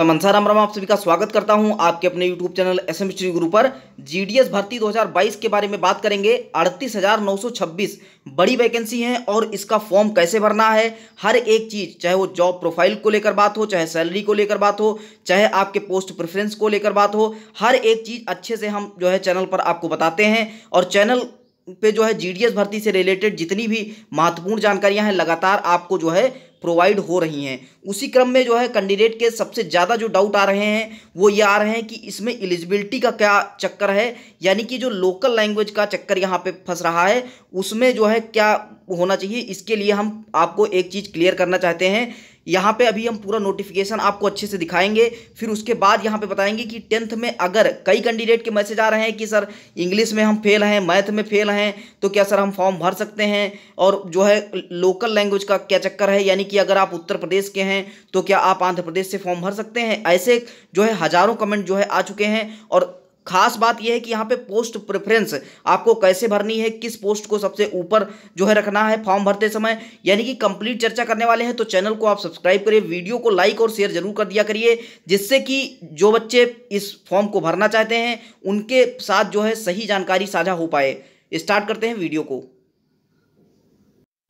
तो मनसाराम राम आप सभी का स्वागत करता हूं आपके अपने YouTube चैनल एस एम गुरु पर एस भर्ती 2022 के बारे में बात करेंगे अड़तीस बड़ी वैकेंसी है और इसका फॉर्म कैसे भरना है हर एक चीज़ चाहे वो जॉब प्रोफाइल को लेकर बात हो चाहे सैलरी को लेकर बात हो चाहे आपके पोस्ट प्रेफरेंस को लेकर बात हो हर एक चीज़ अच्छे से हम जो है चैनल पर आपको बताते हैं और चैनल पे जो है जी भर्ती से रिलेटेड जितनी भी महत्वपूर्ण जानकारियां हैं लगातार आपको जो है प्रोवाइड हो रही हैं उसी क्रम में जो है कैंडिडेट के सबसे ज़्यादा जो डाउट आ रहे हैं वो ये आ रहे हैं कि इसमें एलिजिबिलिटी का क्या चक्कर है यानी कि जो लोकल लैंग्वेज का चक्कर यहाँ पे फंस रहा है उसमें जो है क्या होना चाहिए इसके लिए हम आपको एक चीज़ क्लियर करना चाहते हैं यहाँ पे अभी हम पूरा नोटिफिकेशन आपको अच्छे से दिखाएंगे फिर उसके बाद यहाँ पे बताएंगे कि टेंथ में अगर कई कैंडिडेट के मैसेज आ रहे हैं कि सर इंग्लिश में हम फेल हैं मैथ में फेल हैं तो क्या सर हम फॉर्म भर सकते हैं और जो है लोकल लैंग्वेज का क्या चक्कर है यानी कि अगर आप उत्तर प्रदेश के हैं तो क्या आप आंध्र प्रदेश से फॉर्म भर सकते हैं ऐसे जो है हज़ारों कमेंट जो है आ चुके हैं और खास बात यह है कि यहाँ पे पोस्ट प्रेफरेंस आपको कैसे भरनी है किस पोस्ट को सबसे ऊपर जो है रखना है फॉर्म भरते समय यानी कि कंप्लीट चर्चा करने वाले हैं तो चैनल को आप सब्सक्राइब करिए वीडियो को लाइक और शेयर जरूर कर दिया करिए जिससे कि जो बच्चे इस फॉर्म को भरना चाहते हैं उनके साथ जो है सही जानकारी साझा हो पाए स्टार्ट करते हैं वीडियो को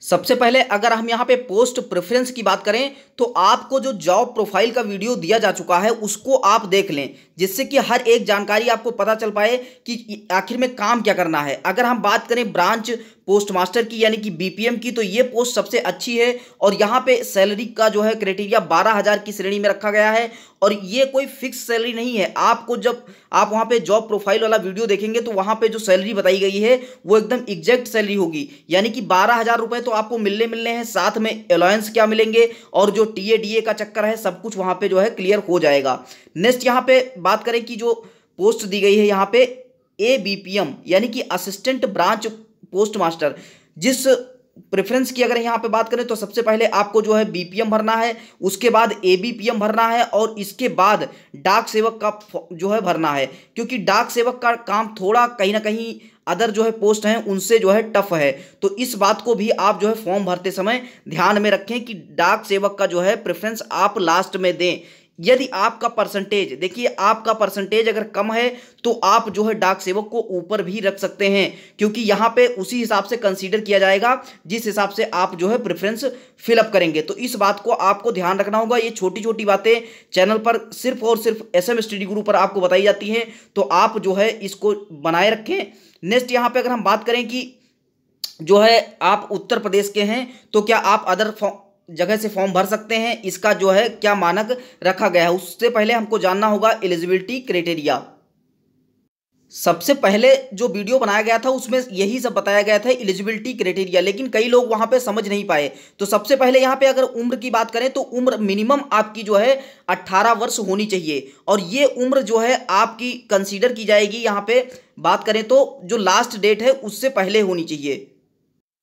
सबसे पहले अगर हम यहाँ पे पोस्ट प्रेफरेंस की बात करें तो आपको जो जॉब प्रोफाइल का वीडियो दिया जा चुका है उसको आप देख लें जिससे कि हर एक जानकारी आपको पता चल पाए कि आखिर में काम क्या करना है अगर हम बात करें ब्रांच पोस्ट मास्टर की यानी कि बीपीएम की तो ये पोस्ट सबसे अच्छी है और यहाँ पे सैलरी का जो है क्राइटेरिया बारह हज़ार की श्रेणी में रखा गया है और ये कोई फिक्स सैलरी नहीं है आपको जब आप वहाँ पे जॉब प्रोफाइल वाला वीडियो देखेंगे तो वहाँ पे जो सैलरी बताई गई है वो एकदम एग्जैक्ट सैलरी होगी यानी कि बारह हज़ार तो आपको मिलने मिलने हैं साथ में अलायंस क्या मिलेंगे और जो टी ए का चक्कर है सब कुछ वहाँ पर जो है क्लियर हो जाएगा नेक्स्ट यहाँ पर बात करें कि जो पोस्ट दी गई है यहाँ पे ए बी पी एम यानी कि असिस्टेंट ब्रांच पोस्ट मास्टर जिस प्रेफरेंस की अगर यहाँ पे बात करें तो सबसे पहले आपको जो है बीपीएम भरना है उसके बाद एबीपीएम भरना है और इसके बाद डाक सेवक का जो है भरना है क्योंकि डाक सेवक का काम थोड़ा कहीं ना कहीं अदर जो है पोस्ट हैं उनसे जो है टफ है तो इस बात को भी आप जो है फॉर्म भरते समय ध्यान में रखें कि डाक सेवक का जो है प्रेफरेंस आप लास्ट में दें यदि आपका परसेंटेज देखिए आपका परसेंटेज अगर कम है तो आप जो है डाक सेवक को ऊपर भी रख सकते हैं क्योंकि यहाँ पे उसी हिसाब से कंसीडर किया जाएगा जिस हिसाब से आप जो है प्रेफरेंस फिलअप करेंगे तो इस बात को आपको ध्यान रखना होगा ये छोटी छोटी बातें चैनल पर सिर्फ और सिर्फ एस एम स्टडी गुरु पर आपको बताई जाती हैं तो आप जो है इसको बनाए रखें नेक्स्ट यहाँ पर अगर हम बात करें कि जो है आप उत्तर प्रदेश के हैं तो क्या आप अदर जगह से फॉर्म भर सकते हैं इसका जो है क्या मानक रखा गया है उससे पहले हमको जानना होगा एलिजिबिलिटी क्राइटेरिया सबसे पहले जो वीडियो बनाया गया था उसमें यही सब बताया गया था एलिजिबिलिटी क्राइटेरिया लेकिन कई लोग वहां पे समझ नहीं पाए तो सबसे पहले यहाँ पे अगर उम्र की बात करें तो उम्र मिनिमम आपकी जो है 18 वर्ष होनी चाहिए और ये उम्र जो है आपकी कंसीडर की जाएगी यहाँ पे बात करें तो जो लास्ट डेट है उससे पहले होनी चाहिए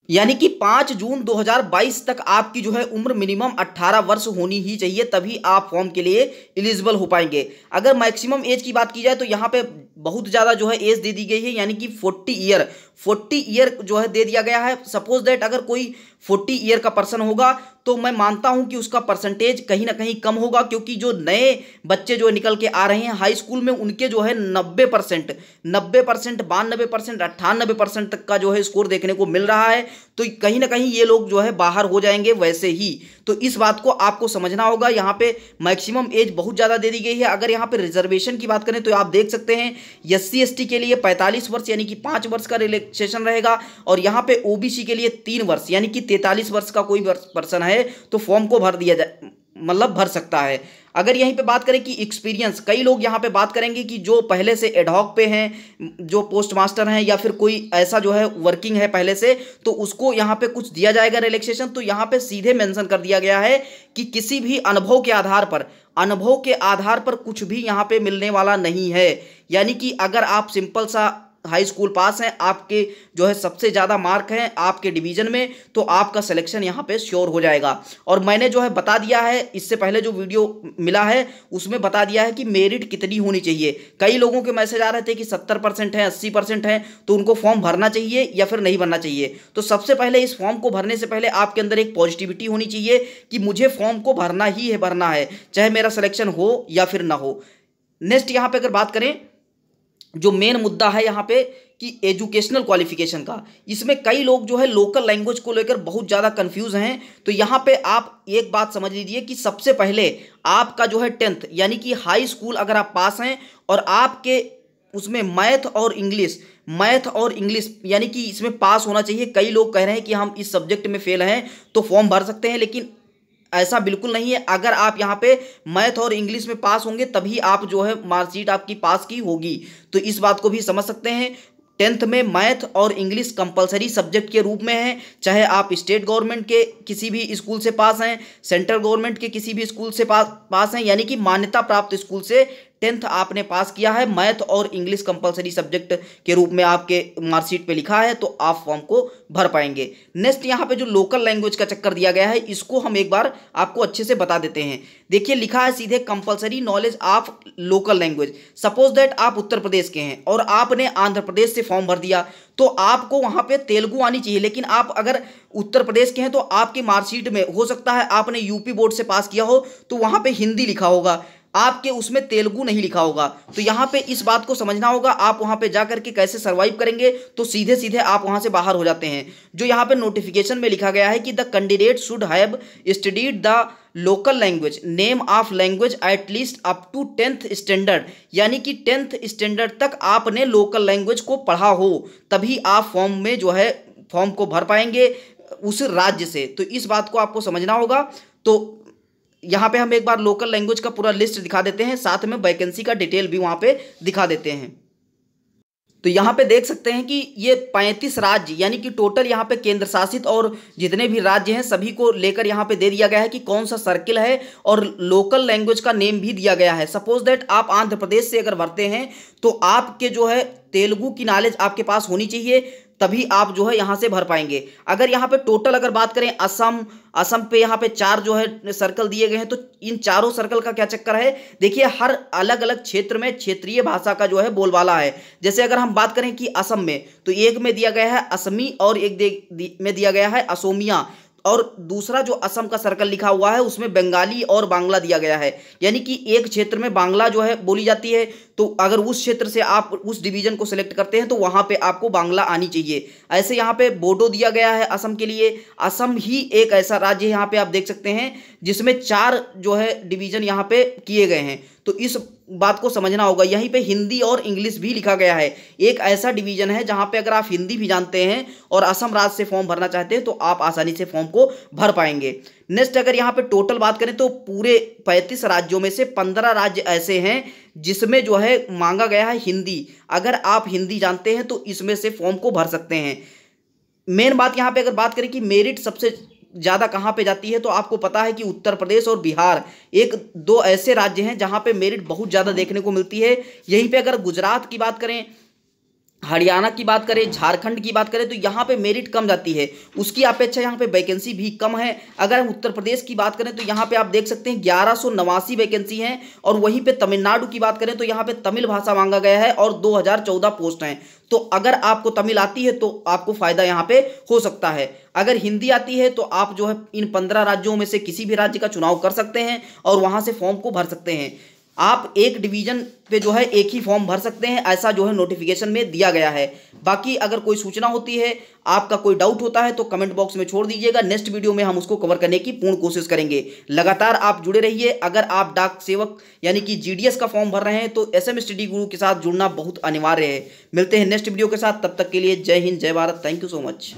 यानी कि 5 जून 2022 तक आपकी जो है उम्र मिनिमम 18 वर्ष होनी ही चाहिए तभी आप फॉर्म के लिए एलिजिबल हो पाएंगे अगर मैक्सिमम एज की बात की जाए तो यहाँ पे बहुत ज़्यादा जो है एज दे दी गई है यानी कि 40 ईयर 40 ईयर जो है दे दिया गया है सपोज दैट अगर कोई फोर्टी ईयर का पर्सन होगा तो मैं मानता हूं कि उसका परसेंटेज कहीं ना कहीं कम होगा क्योंकि जो नए बच्चे जो निकल के आ रहे हैं हाई स्कूल में उनके जो है नब्बे परसेंट नब्बे परसेंट बानबे परसेंट अट्ठानबे परसेंट तक का जो है स्कोर देखने को मिल रहा है तो कहीं ना कहीं ये लोग जो है बाहर हो जाएंगे वैसे ही तो इस बात को आपको समझना होगा यहाँ पे मैक्सिमम एज बहुत ज़्यादा दे दी गई है अगर यहाँ पे रिजर्वेशन की बात करें तो आप देख सकते हैं एस सी के लिए पैंतालीस वर्ष यानी कि पाँच वर्ष का रिलेक्सेशन रहेगा और यहाँ पे ओ के लिए तीन वर्ष यानी कि तैंतालीस वर्ष का कोई पर्सन है तो फॉर्म को भर दिया जाए मतलब भर सकता है अगर यहीं पे बात करें कि एक्सपीरियंस कई लोग यहाँ पे बात करेंगे कि जो पहले से एडहॉक पे हैं जो पोस्ट मास्टर हैं या फिर कोई ऐसा जो है वर्किंग है पहले से तो उसको यहाँ पे कुछ दिया जाएगा रिलैक्सेशन तो यहाँ पे सीधे मेंशन कर दिया गया है कि किसी भी अनुभव के आधार पर अनुभव के आधार पर कुछ भी यहाँ पे मिलने वाला नहीं है यानी कि अगर आप सिंपल सा हाई स्कूल पास हैं आपके जो है सबसे ज़्यादा मार्क हैं आपके डिवीजन में तो आपका सिलेक्शन यहाँ पे श्योर हो जाएगा और मैंने जो है बता दिया है इससे पहले जो वीडियो मिला है उसमें बता दिया है कि मेरिट कितनी होनी चाहिए कई लोगों के मैसेज आ रहे थे कि सत्तर परसेंट है अस्सी परसेंट है तो उनको फॉर्म भरना चाहिए या फिर नहीं भरना चाहिए तो सबसे पहले इस फॉर्म को भरने से पहले आपके अंदर एक पॉजिटिविटी होनी चाहिए कि मुझे फॉर्म को भरना ही है भरना है चाहे मेरा सिलेक्शन हो या फिर ना हो नेक्स्ट यहाँ पर अगर बात करें जो मेन मुद्दा है यहाँ पे कि एजुकेशनल क्वालिफिकेशन का इसमें कई लोग जो है लोकल लैंग्वेज को लेकर बहुत ज़्यादा कंफ्यूज हैं तो यहाँ पे आप एक बात समझ लीजिए कि सबसे पहले आपका जो है टेंथ यानी कि हाई स्कूल अगर आप पास हैं और आपके उसमें मैथ और इंग्लिश मैथ और इंग्लिश यानी कि इसमें पास होना चाहिए कई लोग कह रहे हैं कि हम इस सब्जेक्ट में फेल हैं तो फॉर्म भर सकते हैं लेकिन ऐसा बिल्कुल नहीं है अगर आप यहाँ पे मैथ और इंग्लिश में पास होंगे तभी आप जो है मार्कशीट आपकी पास की होगी तो इस बात को भी समझ सकते हैं टेंथ में मैथ और इंग्लिश कंपलसरी सब्जेक्ट के रूप में है चाहे आप स्टेट गवर्नमेंट के किसी भी स्कूल से पास हैं सेंट्रल गवर्नमेंट के किसी भी स्कूल से पास पास हैं यानी कि मान्यता प्राप्त स्कूल से टेंथ आपने पास किया है मैथ और इंग्लिश कंपलसरी सब्जेक्ट के रूप में आपके मार्कशीट पे लिखा है तो आप फॉर्म को भर पाएंगे नेक्स्ट यहाँ पे जो लोकल लैंग्वेज का चक्कर दिया गया है इसको हम एक बार आपको अच्छे से बता देते हैं देखिए लिखा है सीधे compulsory knowledge of local language suppose that आप उत्तर प्रदेश के हैं और आपने आंध्र प्रदेश से फॉर्म भर दिया तो आपको वहाँ पे तेलुगु आनी चाहिए लेकिन आप अगर उत्तर प्रदेश के हैं तो आपकी मार्कशीट में हो सकता है आपने यूपी बोर्ड से पास किया हो तो वहां पे हिंदी लिखा होगा आपके उसमें तेलुगु नहीं लिखा होगा तो यहाँ पे इस बात को समझना होगा आप वहाँ पे जा करके कैसे सर्वाइव करेंगे तो सीधे सीधे आप वहाँ से बाहर हो जाते हैं जो यहाँ पे नोटिफिकेशन में लिखा गया है कि the candidate should have studied the local language name of language at least up to tenth standard यानी कि टेंथ स्टैंडर्ड तक आपने लोकल लैंग्वेज को पढ़ा हो तभी आप फॉर्म में जो है फॉर्म को भर पाएंगे उस राज्य से तो इस बात को आपको समझना होगा तो यहाँ पे हम एक बार लोकल लैंग्वेज का पूरा लिस्ट दिखा देते हैं साथ में वैकेंसी का डिटेल भी वहाँ पे दिखा देते हैं तो यहाँ पे देख सकते हैं कि ये पैंतीस राज्य यानी कि टोटल यहाँ पे केंद्र शासित और जितने भी राज्य हैं सभी को लेकर यहाँ पे दे दिया गया है कि कौन सा सर्किल है और लोकल लैंग्वेज का नेम भी दिया गया है सपोज दैट आप आंध्र प्रदेश से अगर भरते हैं तो आपके जो है तेलुगु की नॉलेज आपके पास होनी चाहिए तभी आप जो है यहाँ से भर पाएंगे अगर यहाँ पे टोटल अगर बात करें असम असम पे यहाँ पे चार जो है सर्कल दिए गए हैं तो इन चारों सर्कल का क्या चक्कर है देखिए हर अलग अलग क्षेत्र में क्षेत्रीय भाषा का जो है बोलबाला है जैसे अगर हम बात करें कि असम में तो एक में दिया गया है असमी और एक में दिया गया है असोमिया और दूसरा जो असम का सर्कल लिखा हुआ है उसमें बंगाली और बांग्ला दिया गया है यानी कि एक क्षेत्र में बांग्ला जो है बोली जाती है तो अगर उस क्षेत्र से आप उस डिवीजन को सिलेक्ट करते हैं तो वहाँ पे आपको बांग्ला आनी चाहिए ऐसे यहाँ पे बोडो दिया गया है असम के लिए असम ही एक ऐसा राज्य यहाँ पे आप देख सकते हैं जिसमें चार जो है डिवीजन यहाँ पे किए गए हैं तो इस बात को समझना होगा यहीं पे हिंदी और इंग्लिश भी लिखा गया है एक ऐसा डिवीजन है जहां पे अगर आप हिंदी भी जानते हैं और असम राज्य से फॉर्म भरना चाहते हैं तो आप आसानी से फॉर्म को भर पाएंगे नेक्स्ट अगर यहाँ पे टोटल बात करें तो पूरे पैंतीस राज्यों में से पंद्रह राज्य ऐसे हैं जिसमें जो है मांगा गया है हिंदी अगर आप हिंदी जानते हैं तो इसमें से फॉर्म को भर सकते हैं मेन बात यहाँ पे अगर बात करें कि मेरिट सबसे ज़्यादा कहाँ पे जाती है तो आपको पता है कि उत्तर प्रदेश और बिहार एक दो ऐसे राज्य हैं जहाँ पे मेरिट बहुत ज़्यादा देखने को मिलती है यहीं पे अगर गुजरात की बात करें हरियाणा की बात करें झारखंड की बात करें तो यहाँ पे मेरिट कम जाती है उसकी अपेक्षा यहाँ पे वैकेंसी भी कम है अगर उत्तर प्रदेश की बात करें तो यहाँ पे आप देख सकते हैं ग्यारह सौ नवासी वैकेंसी हैं और वहीं पे तमिलनाडु की बात करें तो यहाँ पे तमिल भाषा मांगा गया है और 2014 पोस्ट हैं तो अगर आपको तमिल आती है तो आपको फायदा यहाँ पे हो सकता है अगर हिंदी आती है तो आप जो है इन पंद्रह राज्यों में से किसी भी राज्य का चुनाव कर सकते हैं और वहाँ से फॉर्म को भर सकते हैं आप एक डिवीजन पे जो है एक ही फॉर्म भर सकते हैं ऐसा जो है नोटिफिकेशन में दिया गया है बाकी अगर कोई सूचना होती है आपका कोई डाउट होता है तो कमेंट बॉक्स में छोड़ दीजिएगा नेक्स्ट वीडियो में हम उसको कवर करने की पूर्ण कोशिश करेंगे लगातार आप जुड़े रहिए अगर आप डाक सेवक यानी कि जीडीएस का फॉर्म भर रहे हैं तो एस एम स्टडी गुरु के साथ जुड़ना बहुत अनिवार्य है मिलते हैं नेक्स्ट वीडियो के साथ तब तक के लिए Jai Hind Jai Bharat thank you so much